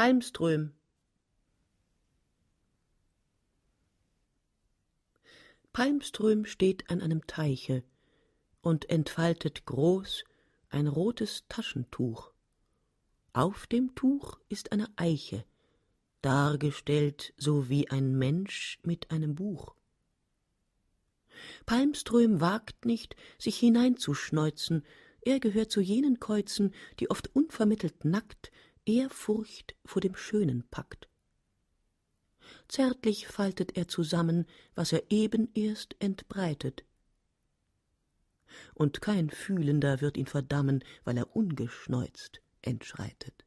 Palmström. Palmström steht an einem Teiche und entfaltet groß ein rotes Taschentuch. Auf dem Tuch ist eine Eiche, dargestellt so wie ein Mensch mit einem Buch. Palmström wagt nicht, sich hineinzuschneuzen, er gehört zu jenen Käuzen, die oft unvermittelt nackt Ehrfurcht vor dem Schönen packt. Zärtlich faltet er zusammen, was er eben erst entbreitet. Und kein Fühlender wird ihn verdammen, weil er ungeschneuzt entschreitet.